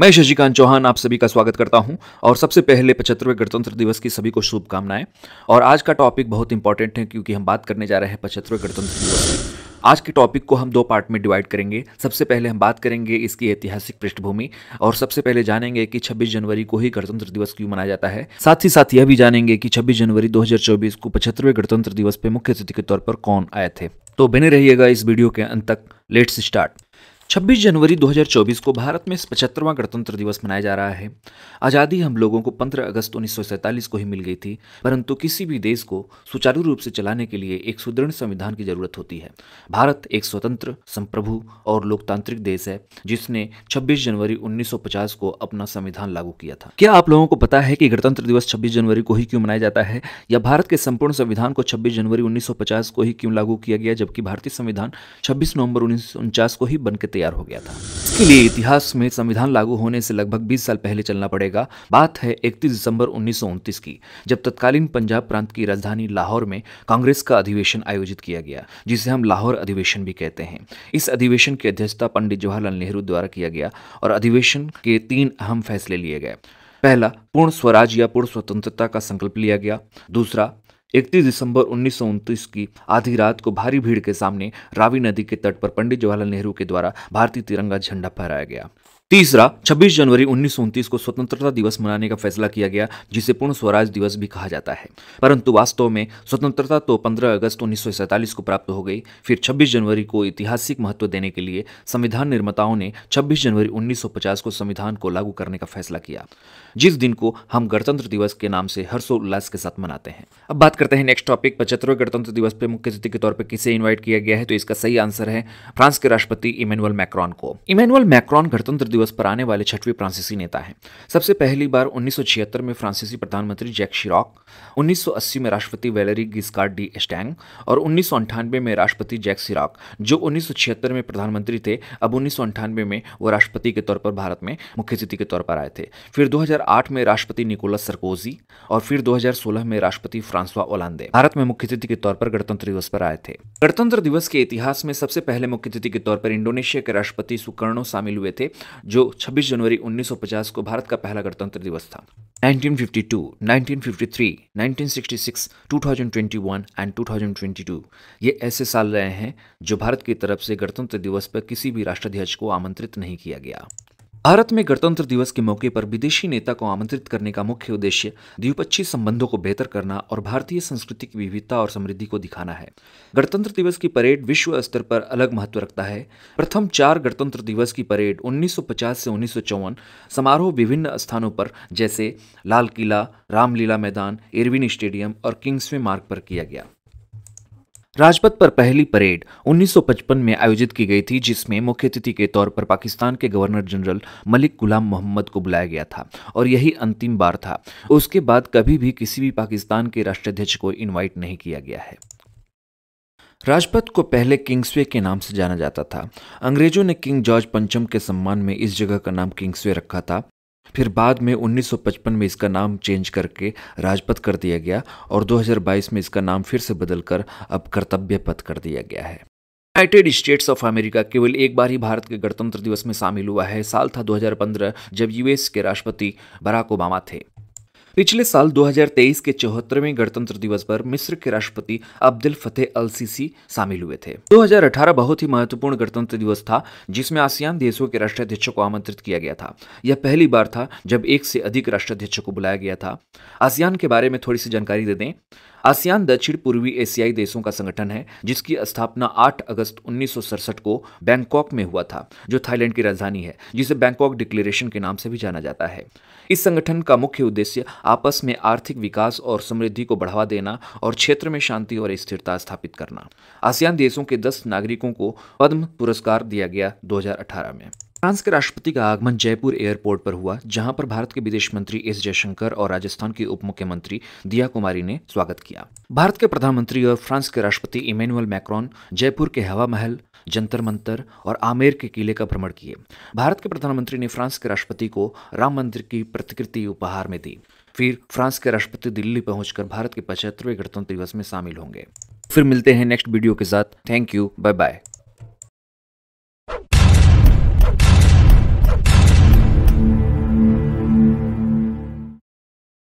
मैं शशिकांत चौहान आप सभी का स्वागत करता हूं और सबसे पहले पचहत्तरवें गणतंत्र दिवस की सभी को शुभकामनाएं और आज का टॉपिक बहुत इंपॉर्टेंट है क्योंकि हम बात करने जा रहे हैं पचहत्तरवें गणतंत्र दिवस आज के टॉपिक को हम दो पार्ट में डिवाइड करेंगे सबसे पहले हम बात करेंगे इसकी ऐतिहासिक पृष्ठभूमि और सबसे पहले जानेंगे कि 26 जनवरी को ही गणतंत्र दिवस क्यों मनाया जाता है साथ ही साथ यह भी जानेंगे कि 26 जनवरी 2024 को पचहत्तरवें गणतंत्र दिवस पर मुख्य अतिथि के तौर पर कौन आए थे तो बने रहिएगा इस वीडियो के अंत तक लेट्स स्टार्ट 26 जनवरी 2024 को भारत में पचहत्तरवां गणतंत्र दिवस मनाया जा रहा है आज़ादी हम लोगों को 15 अगस्त उन्नीस को ही मिल गई थी परंतु किसी भी देश को सुचारू रूप से चलाने के लिए एक सुदृढ़ संविधान की जरूरत होती है भारत एक स्वतंत्र संप्रभु और लोकतांत्रिक देश है जिसने 26 जनवरी 1950 को अपना संविधान लागू किया था क्या आप लोगों को पता है कि गणतंत्र दिवस छब्बीस जनवरी को ही क्यों मनाया जाता है या भारत के संपूर्ण संविधान को छब्बीस जनवरी उन्नीस को ही क्यों लागू किया गया जबकि भारतीय संविधान छब्बीस नवम्बर उन्नीस को ही बनकर तैयार हो गया था इसके लिए इतिहास में संविधान लागू होने से लगभग 20 साल पहले चलना पड़ेगा बात है 31 दिसंबर उन्नीस की जब तत्कालीन पंजाब प्रांत की राजधानी लाहौर में कांग्रेस का अधिवेशन आयोजित किया गया जिसे हम लाहौर अधिवेशन भी कहते हैं इस अधिवेशन की अध्यक्षता पंडित जवाहरलाल नेहरू द्वारा किया गया और अधिवेशन के तीन अहम फैसले लिए गए पहला पूर्ण स्वराज या पूर्ण स्वतंत्रता का संकल्प लिया गया दूसरा इकतीस दिसंबर उन्नीस की आधी रात को भारी भीड़ के सामने रावी नदी के तट पर पंडित जवाहरलाल नेहरू के द्वारा भारतीय तिरंगा झंडा फहराया गया तीसरा 26 जनवरी उन्नीस को स्वतंत्रता दिवस मनाने का फैसला किया गया जिसे पूर्ण स्वराज दिवस भी कहा जाता है परंतु वास्तव में स्वतंत्रता तो 15 अगस्त उन्नीस को प्राप्त हो गई फिर 26 जनवरी को ऐतिहासिक महत्व देने के लिए संविधान निर्माताओं ने 26 जनवरी 1950 को संविधान को लागू करने का फैसला किया जिस दिन को हम गणतंत्र दिवस के नाम से हर्षोल्लास के साथ मनाते हैं अब बात करते हैं नेक्स्ट टॉपिक पचहत्तरवें गणतंत्र दिवस पर मुख्य अतिथि के तौर पर किसे इन्वाइट किया गया है तो इसका सही आंसर है फ्रांस के राष्ट्रपति इमेनुअल मैक्रॉन को इमेनुअल मैक्रॉन गणतंत्र दिवस पर आने वाले छठवें फ्रांसीसी नेता हैं सबसे पहली बार उन्नीस में फ्रांसीसी प्रधानमंत्री जैक शिराक 1980 में राष्ट्रपति वैलेरी गिस्कार डी एस्टैंग और उन्नीस में राष्ट्रपति जैक सिराक जो उन्नीस में प्रधानमंत्री थे अब उन्नीस में वो राष्ट्रपति के तौर पर भारत में मुख्य अतिथि के तौर पर आए थे फिर 2008 में राष्ट्रपति निकोलस सरकोजी और फिर 2016 में राष्ट्रपति फ्रांसवा ओलांदे भारत में मुख्य अतिथि के तौर पर गणतंत्र दिवस पर आए थे गणतंत्र दिवस के इतिहास में सबसे पहले मुख्य अतिथि के तौर पर इंडोनेशिया के राष्ट्रपति सुकर्णो शामिल हुए थे जो 26 जनवरी 1950 को भारत का पहला गणतंत्र दिवस था 1952, 1953, 1966, 2021 2022 ये ऐसे साल रहे हैं जो भारत की तरफ से गणतंत्र दिवस पर किसी भी राष्ट्राध्यक्ष को आमंत्रित नहीं किया गया भारत में गणतंत्र दिवस के मौके पर विदेशी नेता को आमंत्रित करने का मुख्य उद्देश्य द्विपक्षीय संबंधों को बेहतर करना और भारतीय संस्कृति की विविधता और समृद्धि को दिखाना है गणतंत्र दिवस की परेड विश्व स्तर पर अलग महत्व रखता है प्रथम चार गणतंत्र दिवस की परेड 1950 से उन्नीस समारोह विभिन्न स्थानों पर जैसे लाल किला रामलीला मैदान एरविन स्टेडियम और किंग्सवे मार्ग पर किया गया राजपथ पर पहली परेड 1955 में आयोजित की गई थी जिसमें मुख्य अतिथि के तौर पर पाकिस्तान के गवर्नर जनरल मलिक गुलाम मोहम्मद को बुलाया गया था और यही अंतिम बार था उसके बाद कभी भी किसी भी पाकिस्तान के राष्ट्राध्यक्ष को इन्वाइट नहीं किया गया है राजपथ को पहले किंग्सवे के नाम से जाना जाता था अंग्रेजों ने किंग जॉर्ज पंचम के सम्मान में इस जगह का नाम किंग्सवे रखा था फिर बाद में 1955 में इसका नाम चेंज करके राजपथ कर दिया गया और 2022 में इसका नाम फिर से बदलकर अब कर्तव्य पथ कर दिया गया है यूनाइटेड स्टेट्स ऑफ अमेरिका केवल एक बार ही भारत के गणतंत्र दिवस में शामिल हुआ है साल था 2015 जब यूएस के राष्ट्रपति बराक ओबामा थे पिछले साल 2023 के चौहत्तरवें गणतंत्र दिवस पर मिस्र के राष्ट्रपति अब्दुल फतेह अल सीसी शामिल हुए थे 2018 बहुत ही महत्वपूर्ण गणतंत्र दिवस था जिसमें आसियान देशों के राष्ट्राध्यक्षों को आमंत्रित किया गया था यह पहली बार था जब एक से अधिक राष्ट्राध्यक्षों को बुलाया गया था आसियान के बारे में थोड़ी सी जानकारी दे दें आसियान दक्षिण पूर्वी एशियाई देशों का संगठन है जिसकी स्थापना 8 अगस्त उन्नीस को बैंकॉक में हुआ था जो थाईलैंड की राजधानी है जिसे बैंकॉक डिक्लेरेशन के नाम से भी जाना जाता है इस संगठन का मुख्य उद्देश्य आपस में आर्थिक विकास और समृद्धि को बढ़ावा देना और क्षेत्र में शांति और स्थिरता स्थापित करना आसियान देशों के दस नागरिकों को पद्म पुरस्कार दिया गया दो में फ्रांस के राष्ट्रपति का आगमन जयपुर एयरपोर्ट पर हुआ जहां पर भारत के विदेश मंत्री एस जयशंकर और राजस्थान के उप मुख्यमंत्री दिया कुमारी ने स्वागत किया भारत के प्रधानमंत्री और फ्रांस के राष्ट्रपति इमेनुअल मैक्रॉन जयपुर के हवा महल जंतर मंतर और आमेर के किले का भ्रमण किए भारत के प्रधानमंत्री ने फ्रांस के राष्ट्रपति को राम मंदिर की प्रतिकृति उपहार में दी फिर फ्रांस के राष्ट्रपति दिल्ली पहुंचकर भारत के पचहत्तरवें गणतंत्र दिवस में शामिल होंगे फिर मिलते हैं नेक्स्ट वीडियो के साथ थैंक यू बाय बाय